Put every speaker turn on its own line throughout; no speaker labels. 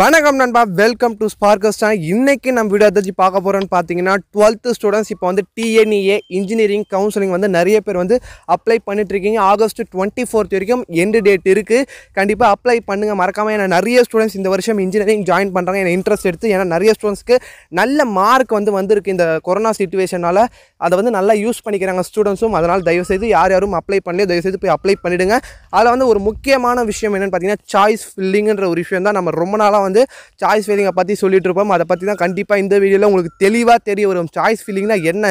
வணக்கம் நண்பா welcome to ஸ்பார்க்கஸ் இன்னைக்கு இன்றைக்கி நம்ம வீடியோ எதாச்சும் பார்க்க போகிறோன்னு பார்த்தீங்கன்னா டுவெல்த்து ஸ்டூடெண்ட்ஸ் இப்போ வந்து டிஎன்இஏ இன்ஜினியரிங் கவுன்சிலிங் வந்து நிறைய பேர் வந்து அப்ளை பண்ணிட்டுருக்கீங்க ஆகஸ்ட் டுவெண்ட்டி ஃபோர்த் வரைக்கும் எண்டு டேட் இருக்குது கண்டிப்பாக அப்ளை பண்ணுங்கள் மறக்காமல் ஏன்னா நிறைய ஸ்டூடெண்ட்ஸ் இந்த வருஷம் இன்ஜினியரிங் ஜாயின் பண்ணுறாங்க எனக்கு இன்ட்ரெஸ்ட் எடுத்து ஏன்னா நிறைய ஸ்டூடெண்ட்ஸ்க்கு நல்ல மார்க் வந்து வந்திருக்கு இந்த கொரோனா சுச்சுவேஷனால் அதை வந்து நல்லா யூஸ் பண்ணிக்கிறாங்க ஸ்டூடெண்ட்ஸும் அதனால் தயவுசெய்து யார் யாரும் அப்ளை பண்ணலையோ தயவுசெய்து போய் அப்ளை பண்ணிவிடுங்க அதில் வந்து ஒரு முக்கியமான விஷயம் என்னென்னு பார்த்தீங்கன்னா சாய்ஸ் ஃபில்லிங்குன்ற ஒரு விஷயம் தான் நம்ம ரொம்ப நாளாக வந்து சாய்ஸ் ஃபீலிங்கை பற்றி சொல்லிட்டு இருப்போம் அதை பற்றி தான் கண்டிப்பாக இந்த வீடியோவில் உங்களுக்கு தெளிவாக தெரிய வரும் சாய்ஸ் ஃபீலிங்னா என்ன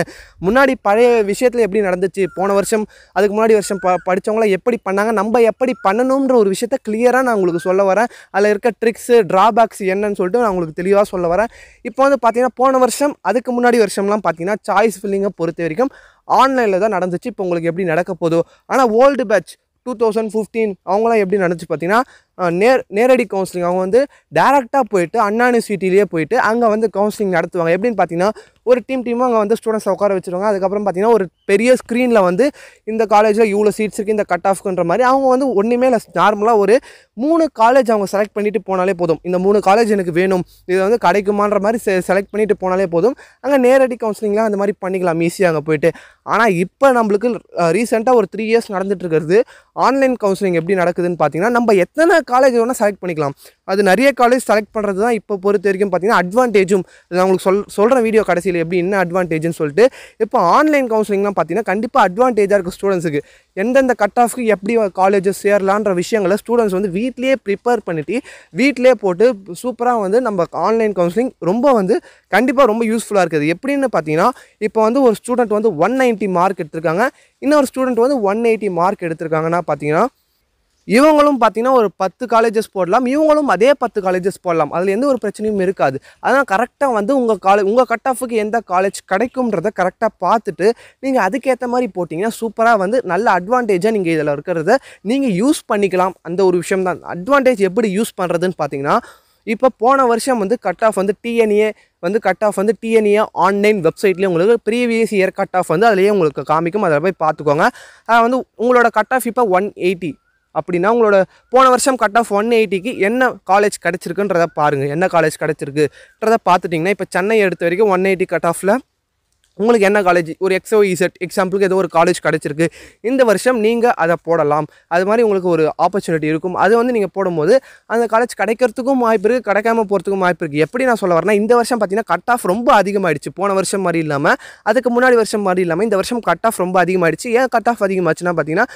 முன்னாடி பழைய விஷயத்தில் எப்படி நடந்துச்சு போன வருஷம் அதுக்கு முன்னாடி வருஷம் ப படித்தவங்களாம் எப்படி பண்ணாங்க நம்ம எப்படி பண்ணணுன்ற ஒரு விஷயத்த கிளியராக நான் உங்களுக்கு சொல்ல வரேன் அதில் இருக்க ட்ரிக்ஸு ட்ராபேக்ஸ் என்னன்னு சொல்லிட்டு நான் உங்களுக்கு தெளிவாக சொல்ல வரேன் இப்போ வந்து பார்த்தீங்கன்னா போன வருஷம் அதுக்கு முன்னாடி வருஷம்லாம் பார்த்தீங்கன்னா சாய்ஸ் ஃபில்லிங்கை பொறுத்த வரைக்கும் ஆன்லைனில் தான் நடந்துச்சு இப்போ உங்களுக்கு எப்படி நடக்க போதோ ஆனால் old batch two thousand fifteen அவங்களாம் எப்படி நடந்துச்சு பார்த்தீங்கன்னா நேர் நேரடி கவுன்சிலிங் அவங்க வந்து டேரெக்டாக போயிட்டு அண்ணா யூனிவர்சிட்டிலேயே போயிட்டு அங்கே வந்து கவுன்சிலிங் நடத்துவாங்க எப்படின்னு பார்த்தீங்கன்னா ஒரு டீம் டீமும் அங்கே வந்து ஸ்டூடெண்ட்ஸ் உட்கார வச்சுருவாங்க அதுக்கப்புறம் பார்த்தீங்கன்னா ஒரு பெரிய ஸ்க்ரீனில் வந்து இந்த காலேஜில் இவ்வளோ சீட்ஸ் இருக்குது இந்த கட் ஆஃப்க்குன்ற மாதிரி அவங்க வந்து ஒன்றுமே இல்லை நார்மலாக ஒரு மூணு காலேஜ் அவங்க செலக்ட் பண்ணிவிட்டு போனாலே போதும் இந்த மூணு காலேஜ் எனக்கு வேணும் இது வந்து கிடைக்குமான்ற மாதிரி செ செலக்ட் பண்ணிவிட்டு போனாலே போதும் அங்கே நேரடி கவுன்சிலிங்லாம் அந்த மாதிரி பண்ணிக்கலாம் ஈஸியாக அங்கே போயிட்டு ஆனால் இப்போ நம்மளுக்கு ரீசெண்டாக ஒரு த்ரீ இயர்ஸ் நடந்துட்டு இருக்கிறது ஆன்லைன் கவுன்சிலிங் எப்படி நடக்குதுன்னு பார்த்தீங்கன்னா நம்ம எத்தனை காலேஜ் வேணால் செலக்ட் பண்ணிக்கலாம் அது நிறைய காலேஜ் செலக்ட் பண்ணுறது தான் இப்போ பொறுத்த வரைக்கும் பார்த்திங்கன்னா அட்வான்டேஜும் நான் உங்களுக்கு சொல் சொல்கிறேன் வீடியோ கடைசியில் எப்படி என்ன அட்வான்டேஜ்னு சொல்லிட்டு இப்போ ஆன்லைன் கவுன்சிலிங்லாம் பார்த்தீங்கன்னா கண்டிப்பாக அட்வான்டேஜாக இருக்குது ஸ்டூடெண்ட்ஸுக்கு எந்தெந்த கட் ஆஃப்க்கு எப்படி காலேஜஸ் சேரலான்ற விஷயங்களை ஸ்டூடெண்ட்ஸ் வந்து வீட்லேயே ப்ரிப்பேர் பண்ணிட்டு வீட்டிலே போட்டு சூப்பராக வந்து நம்ம ஆன்லைன் கவுன்சிலிங் ரொம்ப வந்து கண்டிப்பாக ரொம்ப யூஸ்ஃபுல்லாக இருக்குது எப்படின்னு பார்த்தீங்கன்னா இப்போ வந்து ஒரு ஸ்டூடெண்ட் வந்து ஒன் நைன்ட்டி மார்க் எடுத்திருக்காங்க இன்னொரு ஸ்டூடெண்ட் வந்து ஒன் எயிட்டி மார்க் எடுத்திருக்காங்கன்னா பார்த்தீங்கன்னா இவங்களும் பார்த்தீங்கன்னா ஒரு பத்து காலேஜஸ் போடலாம் இவங்களும் அதே பத்து காலேஜஸ் போடலாம் அதில் எந்த ஒரு பிரச்சனையும் இருக்காது அதனால் கரெக்டாக வந்து உங்கள் காலேஜ் உங்கள் கட் ஆஃபுக்கு எந்த காலேஜ் கிடைக்கும்ன்றத கரெக்டாக பார்த்துட்டு நீங்கள் அதுக்கேற்ற மாதிரி போட்டிங்கன்னா சூப்பராக வந்து நல்ல அட்வான்டேஜாக நீங்கள் இதில் இருக்கிறத நீங்கள் யூஸ் பண்ணிக்கலாம் அந்த ஒரு விஷயம் தான் அட்வான்டேஜ் எப்படி யூஸ் பண்ணுறதுன்னு பார்த்தீங்கன்னா இப்போ போன வருஷம் வந்து கட் ஆஃப் வந்து டிஎன்ஏ வந்து கட் ஆஃப் வந்து டிஎன்ஏ ஆன்லைன் வெப்சைட்லேயே உங்களுக்கு ப்ரீவியஸ் இயர் கட் ஆஃப் வந்து அதிலேயே உங்களுக்கு காமிக்கும் அதில் போய் பார்த்துக்கோங்க வந்து உங்களோட கட் ஆஃப் இப்போ ஒன் எயிட்டி அப்படின்னா உங்களோட போன வருஷம் கட் ஆஃப் ஒன் எயிட்டிக்கு என்ன காலேஜ் கிடச்சிருக்குன்றதை பாருங்கள் என்ன காலேஜ் கிடச்சிருக்குன்றதை பார்த்துட்டிங்கன்னா இப்போ சென்னை எடுத்த வரைக்கும் ஒன் எயிட்டி கட் ஆஃபில் உங்களுக்கு என்ன காலேஜ் ஒரு எக்ஸோ இசட் எக்ஸாம்பிளுக்கு ஏதோ ஒரு காலேஜ் கிடச்சிருக்கு இந்த வருஷம் நீங்கள் அதை போடலாம் அது மாதிரி உங்களுக்கு ஒரு ஆப்பர்ச்சுனிட்டி இருக்கும் அது வந்து நீங்கள் போடும்போது அந்த காலேஜ் கிடைக்கிறதுக்கும் வாய்ப்பு இருக்குது கிடைக்காம போகிறதுக்கும் வாய்ப்பு இருக்குது எப்படி நான் சொல்ல வரேன்னா இந்த வருஷம் பார்த்தீங்கன்னா கட் ஆஃப் ரொம்ப அதிகமாகிடுச்சு போன வருஷம் மாதிரி இல்லாமல் அதுக்கு முன்னாடி வருஷம் மாதிரி இல்லாமல் இந்த வருஷம் கட் ஆஃப் ரொம்ப அதிகமாகிடுச்சு ஏன் கட் ஆஃப் அதிகமாச்சுன்னா பார்த்தீங்கன்னா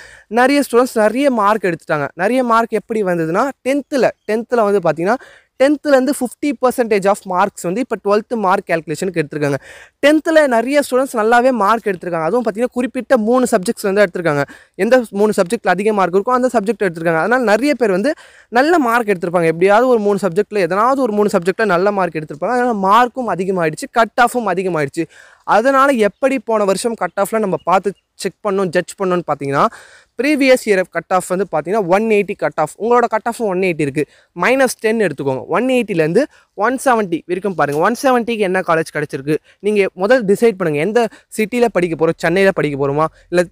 நிறைய ஸ்டூடெண்ட்ஸ் நிறைய மார்க் எடுத்துட்டாங்க நிறைய மார்க் எப்படி வந்ததுன்னா டென்த்தில் டென்த்தில் வந்து பார்த்திங்கன்னா டென்த்துலேருந்து ஃபிஃப்டி பர்சன்டேஜ் ஆஃப் மார்க்ஸ் வந்து இப்போ டுவெல்த்து மார்க் கேல்குலேஷனுக்கு எடுத்திருக்காங்க டென்த்தில் நிறைய ஸ்டூடெண்ட்ஸ் நல்லாவே மார்க் எடுத்திருக்காங்க அதுவும் பார்த்திங்கன்னா குறிப்பிட்ட மூணு சப்ஜெக்ட்ஸ் வந்து எடுத்திருக்காங்க எந்த மூணு சப்ஜெக்ட்டில் அதிக மார்க் இருக்கோ அந்த சப்ஜெக்ட் எடுத்திருக்காங்க அதனால் நிறைய பேர் வந்து நல்ல மார்க் எடுத்திருப்பாங்க எப்படியாவது ஒரு மூணு சப்ஜெக்ட்டில் எதனாவது ஒரு மூணு சப்ஜெக்ட்டில் நல்ல மார்க் எடுத்திருப்பாங்க அதனால் மார்க்கும் அதிகமாகிடுச்சு கட் ஆஃபும் அதிகமாகிடுச்சு அதனால் எப்படி போன வருஷம் கட் ஆஃபில் நம்ம பார்த்து செக் பண்ணணும் ஜட்ஜ் பண்ணணும்னு பார்த்தீங்கன்னா ப்ரீவியஸ் இயர் கட் ஆஃப் வந்து பார்த்தீங்கன்னா ஒன் எயிட்டி கட் ஆஃப் உங்களோட கட் ஆஃபும் ஒன் எயிட்டி இருக்குது மைனஸ் டென் எடுத்துக்கோங்க ஒன் எயிட்டிலேருந்து ஒன் செவன்ட்டி வரைக்கும் பாருங்கள் ஒன் செவன்ட்டிக்கு என்ன காலேஜ் கிடச்சிருக்கு நீங்கள் முதல் டிசைட் பண்ணுங்கள் எந்த சிட்டியில் படிக்க போகிறோம் சென்னையில் படிக்க போகிறோமா இல்லை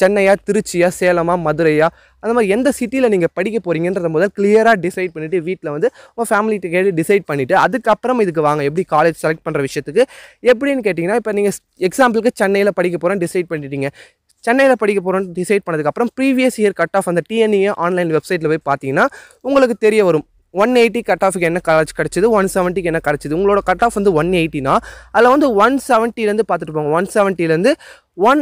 சென்னையா திருச்சியா சேலமா மதுரையா அந்த மாதிரி எந்த சிட்டியில் நீங்கள் படிக்க போகிறீங்கன்றத முதல் கிளியராக டிசைட் பண்ணிவிட்டு வீட்டில் வந்து உங்கள் ஃபேமிலிட்டு கேட்டு டிசைட் பண்ணிவிட்டு அதுக்கப்புறம் இதுக்கு வாங்க எப்படி காலேஜ் செலக்ட் பண்ணுற விஷயத்துக்கு எப்படின்னு கேட்டிங்கன்னா இப்போ நீங்கள் எக்ஸாம்பிளுக்கு சென்னையில் படிக்க போகிறேன்னு டிசைட் பண்ணிட்டீங்க சென்னையில் படிக்க போகிறோம்னு டிசைட் பண்ணதுக்கப்புறம் ப்ரீவியஸ் இயர் கட் ஆஃப் அந்த டிஎன்ஏ ஆன்லைன் வெப்சைட்டில் போய் பார்த்தீங்கன்னா உங்களுக்கு தெரிய வரும் ஒன் எயிட்டி கட் ஆஃபுக்கு என்ன காலேஜ் கிடச்சிது ஒன் செவன்ட்டிக்கு என்ன கிடச்சிது உங்களோட கட் ஆஃப் வந்து ஒன் எயிட்டினா அதில் வந்து ஒன் செவன்ட்டிலேருந்து பார்த்துட்டு போங்க ஒன் செவன்ட்டிலேருந்து ஒன்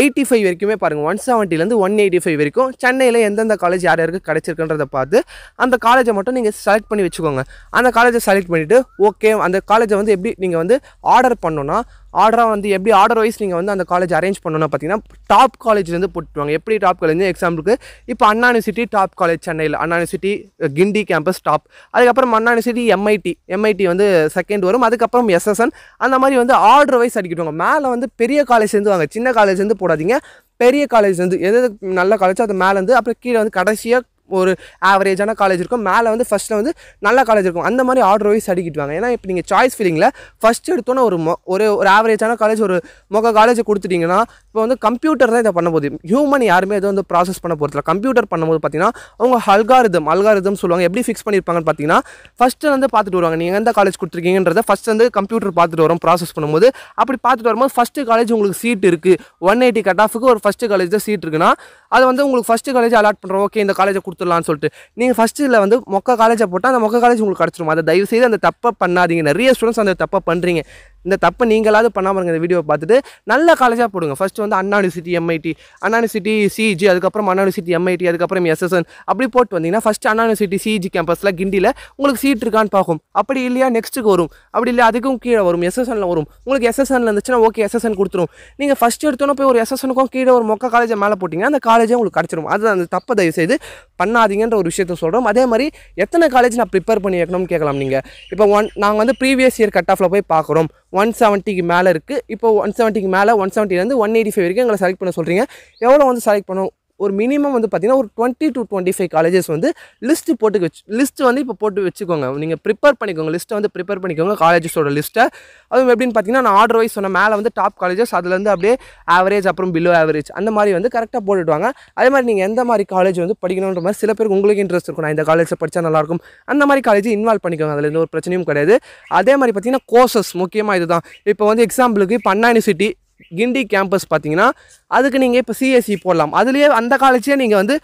எயிட்டி ஃபைவ் வரைக்குமே பாருங்கள் ஒன் செவன்ட்டிலேருந்து ஒன் எயிட்டி ஃபைவ் வரைக்கும் சென்னையில் எந்தெந்த காலேஜ் யார் யாருக்கு கிடச்சிருக்குன்றதை பார்த்து அந்த காலேஜை மட்டும் நீங்கள் செலக்ட் பண்ணி வச்சுக்கோங்க அந்த காலேஜை செலக்ட் பண்ணிவிட்டு ஓகே அந்த காலேஜை வந்து எப்படி நீங்கள் வந்து ஆர்டர் பண்ணோன்னா ஆர்டராக வந்து எப்படி ஆர்டர் வைஸ் நீங்கள் வந்து அந்த காலேஜ் அரேஞ்ச் பண்ணணும்னா பார்த்தீங்கன்னா டாப் காலேஜ்லேருந்து போட்டுவாங்க எப்படி டாப் காலேஜ் எக்ஸாம்பிளுக்கு இப்போ அண்ணா யூனிவர்சிட்டி டாப் காலேஜ் சென்னையில் Anna university Guindy campus top அதுக்கப்புறம் அண்ணா யூனிவர்சிட்டி எம்ஐடி எம்ஐடி வந்து செகண்ட் வரும் அதுக்கப்புறம் எஸ்எஸ்என் அந்த மாதிரி வந்து ஆர்டர் வைஸ் அடிக்கிடுவாங்க மேலே வந்து பெரிய காலேஜ்லேருந்து வாங்க சின்ன காலேஜ்லேருந்து போடாதீங்க பெரிய காலேஜ் வந்து எது நல்ல காலேஜோ அது மேலேருந்து அப்புறம் கீழே வந்து கடைசியாக ஒரு ஆவரேஜான காலேஜ் இருக்கும் மேலே வந்து ஃபஸ்ட்டில் வந்து நல்ல காலேஜ் இருக்கும் அந்த மாதிரி ஆர்டர் வைஸ் அடிக்கிட்டு வாங்க ஏன்னா இப்போ நீங்கள் சாய்ஸ் ஃபீலிங்கில் ஃபஸ்ட் எடுத்தோன்னே ஒரு மொ ஒரு ஒரு ஆவரேஜான காலேஜ் ஒரு முக காலேஜ் கொடுத்துட்டிங்கன்னா இப்போ வந்து கம்ப்யூட்டர் தான் இதை பண்ண போகுது ஹியூமன் யாருமே எதுவும் வந்து ப்ராசஸ் பண்ண போகிறதுல கம்ப்யூட்டர் பண்ணும்போது பார்த்தீங்கன்னா அவங்க அல்காரிதம் அல்காரிதம் சொல்லுவாங்க எப்படி ஃபிக்ஸ் பண்ணியிருப்பாங்கன்னு பார்த்தீங்கன்னா ஃபஸ்ட்டு வந்து பார்த்துட்டு வருவாங்க நீங்கள் எந்த காலேஜ் கொடுத்துருக்கீங்கன்றத ஃபஸ்ட் வந்து கம்ப்யூட்டர் பார்த்துட்டு வரோம் ப்ராசஸ் பண்ணும்போது அப்படி பார்த்துட்டு வரும்போது ஃபஸ்ட்டு காலேஜ் உங்களுக்கு சீட் இருக்குது ஒன் எயிட்டி கட் ஆஃபுக்கு ஒரு ஃபஸ்ட்டு காலேஜ் தான் சீட் இருக்குன்னா அதை வந்து உங்களுக்கு ஃபஸ்ட்டு காலேஜ் அலாட் பண்ணுறோம் ஓகே இந்த காலேஜை கொடுத்து கொடுத்துடலாம்னு சொல்லிட்டு நீங்கள் ஃபஸ்ட்டு இதில் வந்து மொக்க காலேஜை போட்டால் அந்த மொக்க காலேஜ் உங்களுக்கு கிடச்சிரும் அதை தயவு செய்து அந்த தப்பை பண்ணாதீங்க நிறைய ஸ்டூடெண்ட்ஸ் அந்த தப்பை பண்ணுறீங்க இந்த தப்பை நீங்களாவது பண்ணாமல் இருங்க இந்த வீடியோவை பார்த்துட்டு நல்ல காலேஜாக போடுங்க ஃபஸ்ட்டு வந்து Anna university MIT Anna university CG அதுக்கப்புறம் அண்ணா யூனிவர்சிட்டி எம்ஐடி அதுக்கப்புறம் எஸ்எஸ்என் அப்படி போட்டு வந்தீங்கன்னா ஃபஸ்ட்டு அண்ணா யூனிவர்சிட்டி சிஜி கேம்பஸில் கிண்டியில் உங்களுக்கு சீட் இருக்கான்னு பார்க்கும் அப்படி இல்லையா நெக்ஸ்ட்டுக்கு வரும் அப்படி இல்லை அதுக்கும் கீழே வரும் எஸ்எஸ்என்ல வரும் உங்களுக்கு எஸ்எஸ்என்ல இருந்துச்சுன்னா ஓகே எஸ்எஸ்என் கொடுத்துரும் நீங்கள் ஃபஸ்ட் எடுத்தோன்னே போய் ஒரு எஸ்எஸ்என்க்கும் கீழே ஒரு மொக்க காலேஜை மேலே போட்டிங்கன்னா அந்த காலேஜே உங்களுக்கு கிடச்சிரும் அது அந்த தப்பை தயவு செய்து பண்ணாதீங்கன்ற ஒரு விஷயத்த சொல்கிறோம் அதே மாதிரி எத்தனை காலேஜ் நான் ப்ரிப்பேர் பண்ணி வைக்கணும்னு கேட்கலாம் நீங்கள் இப்போ ஒன் நாங்கள் வந்து ப்ரீவியஸ் இயர் கட் ஆஃபில் போய் பார்க்குறோம் ஒன் செவன்ட்டிக்கு மேலே இருக்குது இப்போ ஒன் செவன்ட்டிக்கு மேலே ஒன் செவன்ட்டிலேருந்து ஒன் எயிட்டி ஃபைவ் வரைக்கும் எங்களை செலக்ட் பண்ண சொல்கிறீங்க எவ்வளோ வந்து செலக்ட் பண்ணும் ஒரு மினிமம் வந்து பார்த்திங்கன்னா ஒரு twenty to twenty five colleges வந்து லிஸ்ட்டு போட்டு வச்சு லிஸ்ட்டு வந்து இப்போ போட்டு வச்சுக்கோங்க நீங்கள் ப்ரிப்பேர் பண்ணிக்கோங்க லிஸ்ட்டை வந்து ப்ரிப்பேர் பண்ணிக்கோங்க காலேஜஸோட லிஸ்ட்டை அதுவும் எப்படின்னு பார்த்தீங்கன்னா நான் ஆர்டர் வைஸ் சொன்ன மேலே வந்து டாப் காலேஜஸ் அதுலேருந்து அப்படியே ஆவரேஜ் அப்புறம் பிலோ ஆவரேஜ் அந்த மாதிரி வந்து கரெக்டாக போட்டுடுவாங்க அதே மாதிரி நீங்கள் எந்த மாதிரி காலேஜ் வந்து படிக்கணுன்ற மாதிரி சில பேருக்கு உங்களுக்கு இன்ட்ரெஸ்ட் இருக்கும் நான் இந்த காலேஜில் படித்தா நல்லாயிருக்கும் அந்த மாதிரி காலேஜ் இன்வால்வ் பண்ணிக்கோங்க அதில் எந்த ஒரு பிரச்சனையும் கிடையாது அதே மாதிரி பார்த்திங்கன்னா கோர்சஸ் முக்கியமாக இதுதான் இப்போ வந்து எக்ஸாம்பிளுக்கு இப்போ அண்ணா யூனிவர்சிட்டி கிண்டி கேம்பஸ் பார்த்தீங்கன்னா அதுக்கு நீங்கள் இப்போ சிஎஸ்சி e போடலாம் அதுலேயே அந்த காலேஜே நீங்கள் வந்து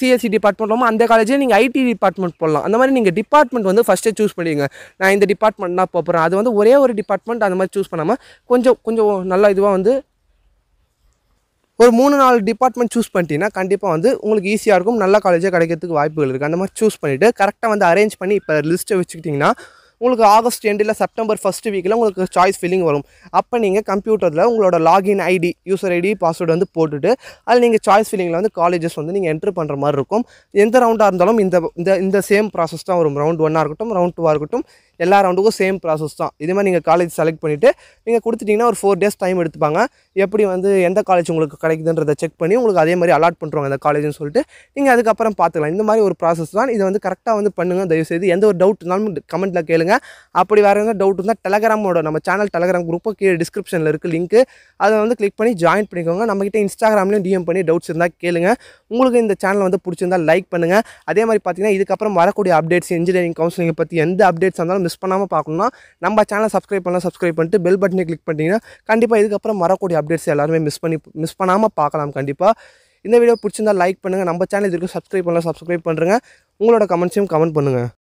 சிஎஸ்சி டிபார்ட்மெண்ட் போடலாம் அந்த காலேஜே நீங்கள் ஐடி டிபார்ட்மெண்ட் போடலாம் அந்த மாதிரி நீங்கள் டிபார்ட்மெண்ட் வந்து ஃபஸ்ட்டே சூஸ் பண்ணிடுங்க நான் இந்த டிபார்ட்மெண்ட் தான் போகிறேன் அது வந்து ஒரே ஒரு டிபார்ட்மெண்ட் அந்த மாதிரி சூஸ் பண்ணாமல் கொஞ்சம் கொஞ்சம் நல்ல இதுவாக வந்து ஒரு மூணு நாலு டிபார்ட்மெண்ட் சூஸ் பண்ணிட்டீங்கன்னா கண்டிப்பாக வந்து உங்களுக்கு ஈஸியாக இருக்கும் நல்ல காலேஜாக கிடைக்கிறதுக்கு வாய்ப்புகள் இருக்குது அந்த மாதிரி சூஸ் பண்ணிவிட்டு கரெக்டாக வந்து அரேஞ்ச் பண்ணி இப்போ லிஸ்ட்டை வச்சுக்கிட்டிங்கன்னா உங்களுக்கு ஆகஸ்ட் எண்டில் செப்டம்பர் ஃபஸ்ட் வீக்கில் உங்களுக்கு சாய்ஸ் ஃபில்லிங் வரும் அப்போ நீங்கள் கம்ப்யூட்டரில் உங்களோட login ID user ID password வந்து போட்டுட்டு அதில் நீங்கள் சாய்ஸ் ஃபில்லிங்கில் வந்து காலேஜஸ் வந்து நீங்கள் என்ட்ரு பண்ணுற மாதிரி இருக்கும் எந்த ரவுண்டாக இருந்தாலும் இந்த இந்த சேம் ப்ராசஸ் தான் வரும் ரவுண்ட் ஒன்னாக இருக்கட்டும் ரவுண்ட் டூவாக இருக்கட்டும் எல்லா ரவுண்டுக்கும் சேம் ப்ராசஸ் தான் இதே மாதிரி நீங்கள் காலேஜ் செலக்ட் பண்ணிவிட்டு நீங்கள் கொடுத்துட்டிங்கன்னா ஒரு ஃபோர் டேஸ் டைம் எடுத்துப்பாங்க எப்படி வந்து எந்த காலேஜ் உங்களுக்கு கிடைக்குதுன்றதை செக் பண்ணி உங்களுக்கு அதே மாதிரி அலாட் பண்ணுறாங்க அந்த காலேஜ்னு சொல்லிட்டு நீங்கள் அதுக்கப்புறம் பார்த்துக்கலாம் இந்த மாதிரி ஒரு ப்ராசஸ் தான் இதை வந்து கரெக்டாக வந்து பண்ணுங்கள் தயவுசெய்து எந்த ஒரு டவுட் இருந்தாலும் கமெண்ட்டில் கேளுங்க அப்படி வேறு எதாவது டவுட் இருந்தால் டெலகிராமோட நம்ம சேனல் டெலகிராம் குரூப்பை கீழே டிஸ்கிரிப்ஷனில் இருக்குது லிங்க்கு அதை வந்து கிளிக் பண்ணி ஜாயின் பண்ணிக்கோங்க நம்மக்கிட்ட இன்ஸ்டாகிராம்லேயும் டிஎம் பண்ணி டவுட்ஸ் இருந்தால் கேளுங்க உங்களுக்கு இந்த சேனல் வந்து பிடிச்சிருந்தால் லைக் பண்ணுங்கள் அதே மாதிரி பார்த்தீங்கன்னா இதுக்கப்புறம் வரக்கூடிய அப்டேட்ஸ் இன்ஜினியரிங் கவுன்சிலிங்கை பற்றி எந்த அப்டேட்ஸ் இருந்தாலும் மிஸ் பண்ணாமல் பார்க்கணும்னா நம்ம சேனலை சப்ஸ்கிரைப் பண்ணலாம் சப்ஸ்கிரைப் பண்ணிட்டு பெல் பட்டனை கிளிக் பண்ணிட்டீங்கன்னா கண்டிப்பாக இதுக்கப்புறம் வரக்கூடிய அப்டேட்ஸ் எல்லாருமே மிஸ் பண்ணி மிஸ் பண்ணாமல் பார்க்கலாம் கண்டிப்பாக இந்த வீடியோ பிடிச்சிருந்தா லைக் பண்ணுங்கள் நம்ம சேனல் இதுக்கு சப்ஸ்கிரைப் பண்ணலாம் சப்ஸ்கிரைப் பண்ணுறேங்க உங்களோட கமெண்ட்ஸையும் கமெண்ட் பண்ணுங்கள்